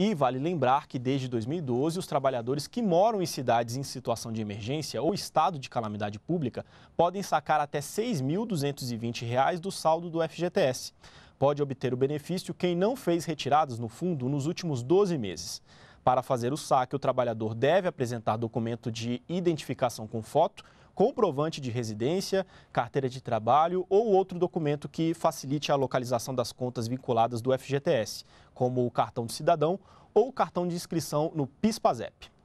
E vale lembrar que desde 2012, os trabalhadores que moram em cidades em situação de emergência ou estado de calamidade pública podem sacar até R$ 6.220 do saldo do FGTS. Pode obter o benefício quem não fez retiradas no fundo nos últimos 12 meses. Para fazer o saque, o trabalhador deve apresentar documento de identificação com foto comprovante de residência, carteira de trabalho ou outro documento que facilite a localização das contas vinculadas do FGTS, como o cartão de cidadão ou o cartão de inscrição no PIS-PASEP.